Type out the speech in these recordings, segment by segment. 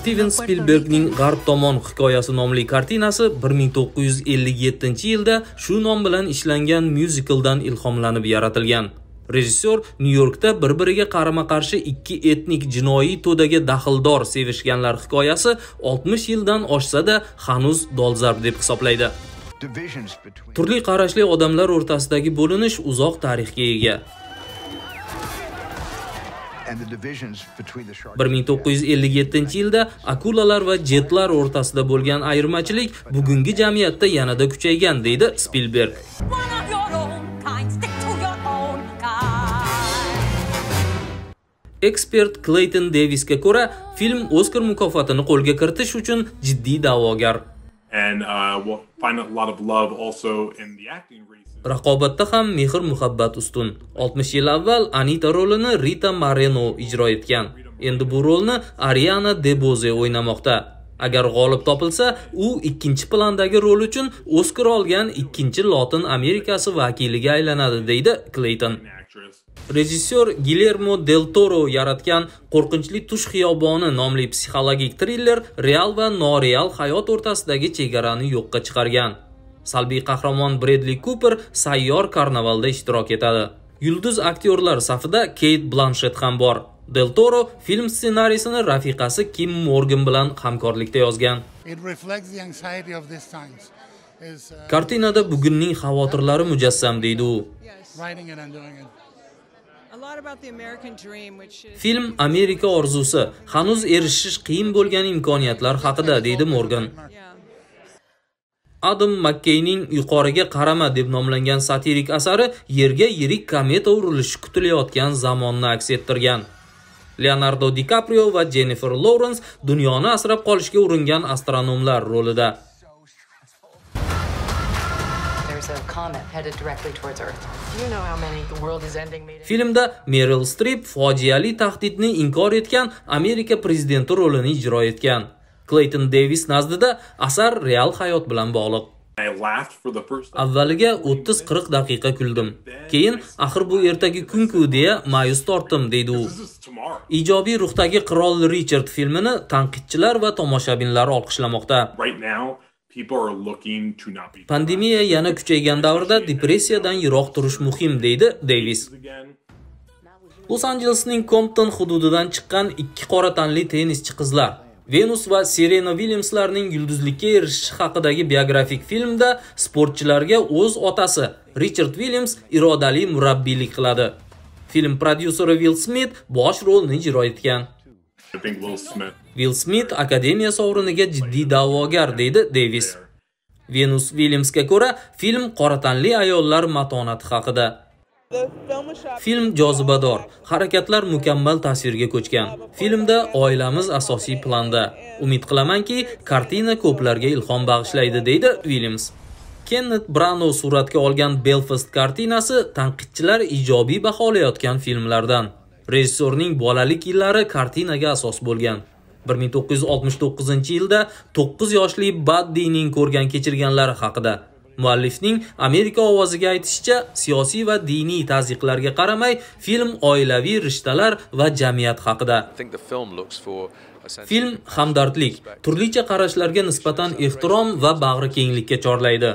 Steven Spielbergning G'arb tomon hikoyasi nomli kartinasi 1957-yilda shu nom bilan ishlangan myuzikldan ilhomlanib yaratilgan. Rejissor Nyu-Yorkda bir-biriga qarama-qarshi ikki etnik jinoiy to'daga daxldor sevishganlar hikoyasi 60 yildan oshsa-da hanuz dolzarb deb hisoblaydi. Turli qarashli odamlar o'rtasidagi bo'linish uzoq tarixga ega. 1957 yilda akulalar va jetlar o'rtasida bo'lgan ayirmachilik bugungi jamiyatda yanada kuchaygan deydi Spilberg. ekspert kleyton devisga ko'ra film oskar mukofotini qo'lga kiritish uchun jiddiy da'vogar and uh, will find a lot of love also in the acting race. Raqobatda ham mehr muhabbat ustun. 60 yil avval Anita rolini Rita Moreno ijro etgan. Endi bu rolni Ariana DeBose o'ynamoqda. Agar g'olib topilsa, u ikkinchi plandagi rol uchun Oskar olgan ikkinchi Lotin Amerikasi vakiliga aylanadi, deydi Clayton. rejissyor Gilermo del Toro yaratgan Qo'rqinchli tush xiyoboni nomli psixologik triller real va noreal hayot o'rtasidagi chegarani yo'qqa chiqargan. Salbiy qahramon Bredli Cooper sayyor karnavalda ishtirok etadi. Yulduz aktyorlar safida Кейт Blanchett ham bor. Del Toro film ssenariysini rafiqasi Kim Morgan bilan hamkorlikda yozgan. Картинада reflects the anxiety of uh, Kartinada bugunning xavotirlari mujassam deydi u. film amerika orzusi hanuz erishish qiyin bo'lgan imkoniyatlar haqida deydi morgan adam makkeyning yuqoriga qarama deb nomlangan satirik asari yerga yirik kometa urilishi kutilayotgan zamonni aks ettirgan leonardo di kaprio va jennifer Lawrence dunyoni asrab qolishga uringan astronomlar rolida filmda meril strip fojiali tahdidni inkor etgan amerika prezidenti rolini ijro etgan kleyton devis nazdida asar real hayot bilan bog'liq avvaliga 30-40 daqiqa kuldim keyin axir bu ertagi kunku deya ma'yus tortdim deydi u ijobiy ruhdagi qirol richard filmini tanqidchilar va tomoshabinlar olqishlamoqda right now, pandemiya yana kuchaygan davrda depressiyadan yiroq turish muhim deydi deyvis los anjelesning kompton hududidan chiqqan ikki qora tanli tennischi qizlar venus va serena williamslarning yulduzlikka erishishi haqidagi biografik filmda sportchilarga o'z otasi richard williams irodali murabbiylik qiladi film prodyuseri Will Smith bosh rolni ijro etgan. Will Smith akademiya sovriniga jiddiy da'vogar deydi Davis. Venus Williamsga ko'ra, film qora tanli ayollar matonati haqida. Film jozibador, harakatlar mukammal tasvirga ko'chgan. Filmda oilamiz asosiy planda. Umid qilamanki, kartina ko'plarga ilhom bag'ishlaydi, deydi Williams. Kenneth Branagh suratga olgan Belfast kartinasi tanqidchilar ijobiy baholayotgan filmlardan. Rejissorning bolalik yillari kartinaga asos bo'lgan. 1969 yilda 9 yoshli Baddining ko'rgan kechirganlari haqida Muallifning Amerika ovoziga aytishicha, siyosiy va diniy ta'ziqlarga qaramay, film oilaviy rishtalar va jamiyat haqida. Film hamdardlik, turlicha qarashlarga nisbatan ehtirom va bag'ri kenglikka chorlaydi.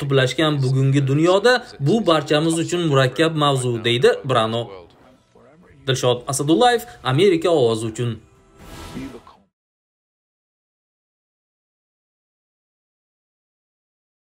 Qutblashgan bugungi dunyoda bu barchamiz uchun murakkab mavzu deydi Brano. Dilshod Asadullayev Amerika ovozi uchun